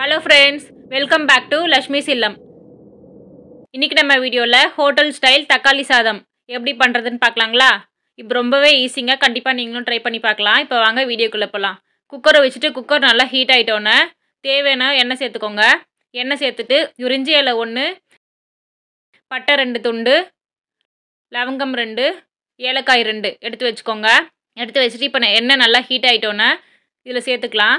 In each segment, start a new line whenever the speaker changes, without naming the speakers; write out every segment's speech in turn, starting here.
hello friends welcome back to Lakshmi சில்லம் இன்றைக்கி நம்ம வீடியோவில் ஹோட்டல் ஸ்டைல் தக்காளி சாதம் எப்படி பண்ணுறதுன்னு பார்க்கலாங்களா இப்போ ரொம்பவே ஈஸிங்க கண்டிப்பாக நீங்களும் ட்ரை பண்ணி பார்க்கலாம் இப்போ வாங்க வீடியோக்குள்ளே போகலாம் குக்கரை வச்சுட்டு குக்கர் நல்லா ஹீட் ஆகிட்டோன்னே தேவையான எண்ணெய் சேர்த்துக்கோங்க எண்ணெய் சேர்த்துட்டு உறிஞ்சி இலை ஒன்று பட்டை ரெண்டு துண்டு லவங்கம் ரெண்டு ஏலக்காய் ரெண்டு எடுத்து வச்சுக்கோங்க எடுத்து வச்சுட்டு இப்போ எண்ணெய் நல்லா ஹீட் ஆகிட்டோன்னே இதில் சேர்த்துக்கலாம்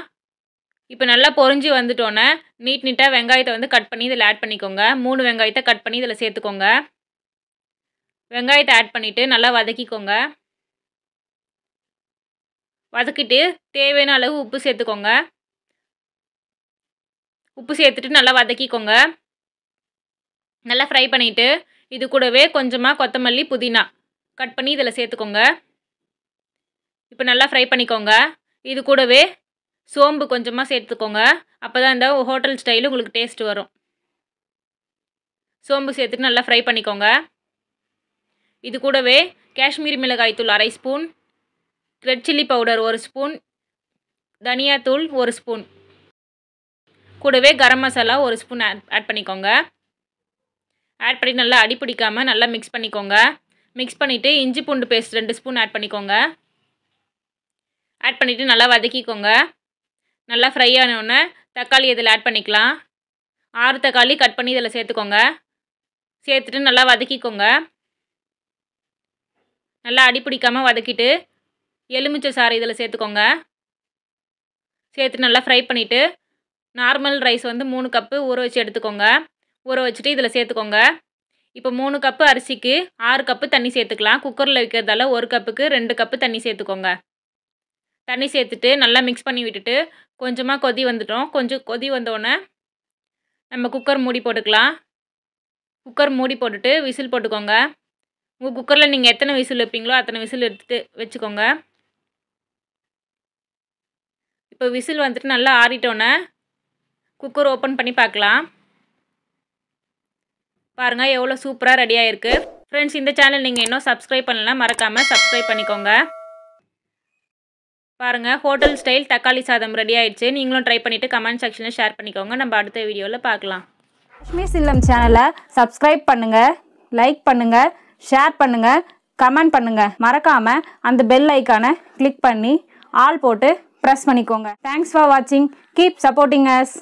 இப்போ நல்லா பொறிஞ்சு வந்துட்டோன்னே நீட் நீட்டாக வெங்காயத்தை வந்து கட் பண்ணி இதில் ஆட் பண்ணிக்கோங்க மூணு வெங்காயத்தை கட் பண்ணி இதில் சேர்த்துக்கோங்க வெங்காயத்தை ஆட் பண்ணிவிட்டு நல்லா வதக்கிக்கோங்க வதக்கிட்டு தேவையான அளவு உப்பு சேர்த்துக்கோங்க உப்பு சேர்த்துட்டு நல்லா வதக்கிக்கோங்க நல்லா ஃப்ரை பண்ணிவிட்டு இது கூடவே கொஞ்சமாக கொத்தமல்லி புதினா கட் பண்ணி இதில் சேர்த்துக்கோங்க இப்போ நல்லா ஃப்ரை பண்ணிக்கோங்க இது கூடவே சோம்பு கொஞ்சமாக சேர்த்துக்கோங்க அப்போ தான் இந்த ஹோட்டல் ஸ்டைலு உங்களுக்கு டேஸ்ட் வரும் சோம்பு சேர்த்துட்டு நல்லா ஃப்ரை பண்ணிக்கோங்க இது கூடவே காஷ்மீரி மிளகாய் தூள் அரை ஸ்பூன் ரெட் சில்லி பவுடர் ஒரு ஸ்பூன் தனியாத்தூள் ஒரு ஸ்பூன் கூடவே கரம் மசாலா ஒரு ஸ்பூன் ஆட் ஆட் பண்ணிக்கோங்க ஆட் பண்ணி நல்லா அடி பிடிக்காமல் நல்லா மிக்ஸ் பண்ணிக்கோங்க மிக்ஸ் பண்ணிவிட்டு இஞ்சி பூண்டு பேஸ்ட் ரெண்டு ஸ்பூன் ஆட் பண்ணிக்கோங்க ஆட் பண்ணிவிட்டு நல்லா வதக்கிக்கோங்க நல்லா ஃப்ரை ஆனவுடனே தக்காளி இதில் ஆட் பண்ணிக்கலாம் ஆறு தக்காளி கட் பண்ணி இதில் சேர்த்துக்கோங்க சேர்த்துட்டு நல்லா வதக்கிக்கோங்க நல்லா அடி பிடிக்காமல் வதக்கிட்டு எலுமிச்சை சாறு இதில் சேர்த்துக்கோங்க சேர்த்து நல்லா ஃப்ரை பண்ணிவிட்டு நார்மல் ரைஸ் வந்து மூணு கப்பு ஊற வச்சு எடுத்துக்கோங்க ஊற வச்சுட்டு இதில் சேர்த்துக்கோங்க இப்போ மூணு கப்பு அரிசிக்கு ஆறு கப்பு தண்ணி சேர்த்துக்கலாம் குக்கரில் வைக்கிறதால ஒரு கப்புக்கு ரெண்டு கப்பு தண்ணி சேர்த்துக்கோங்க தண்ணி சேர்த்துட்டு நல்லா மிக்ஸ் பண்ணி விட்டுட்டு கொஞ்சமாக கொதி வந்துட்டோம் கொஞ்சம் கொதி வந்தோடனே நம்ம குக்கர் மூடி போட்டுக்கலாம் குக்கர் மூடி போட்டுட்டு விசில் போட்டுக்கோங்க உங்கள் குக்கரில் நீங்கள் எத்தனை விசில் வைப்பீங்களோ அத்தனை விசில் எடுத்துகிட்டு வச்சுக்கோங்க இப்போ விசில் வந்துட்டு நல்லா ஆறிட்டோன்னே குக்கர் ஓப்பன் பண்ணி பார்க்கலாம் பாருங்கள் எவ்வளோ சூப்பராக ரெடியாகிருக்கு ஃப்ரெண்ட்ஸ் இந்த சேனல் நீங்கள் இன்னும் சப்ஸ்கிரைப் பண்ணலாம் மறக்காமல் சப்ஸ்கிரைப் பண்ணிக்கோங்க பாருங்கள் ஹோட்டல் ஸ்டைல் தக்காளி சாதம் ரெடி ஆயிடுச்சு நீங்களும் ட்ரை பண்ணிவிட்டு கமெண்ட் செக்ஷனில் ஷேர் பண்ணிக்கோங்க நம்ம அடுத்த வீடியோவில் பார்க்கலாம் லக்ஷ்மி சில்லம் சேனலை சப்ஸ்கிரைப் பண்ணுங்கள் லைக் பண்ணுங்கள் ஷேர் பண்ணுங்கள் கமெண்ட் பண்ணுங்கள் மறக்காமல் அந்த பெல் ஐக்கானை கிளிக் பண்ணி ஆல் போட்டு ப்ரெஸ் பண்ணிக்கோங்க தேங்க்ஸ் ஃபார் வாட்சிங் கீப் சப்போர்ட்டிங் அஸ்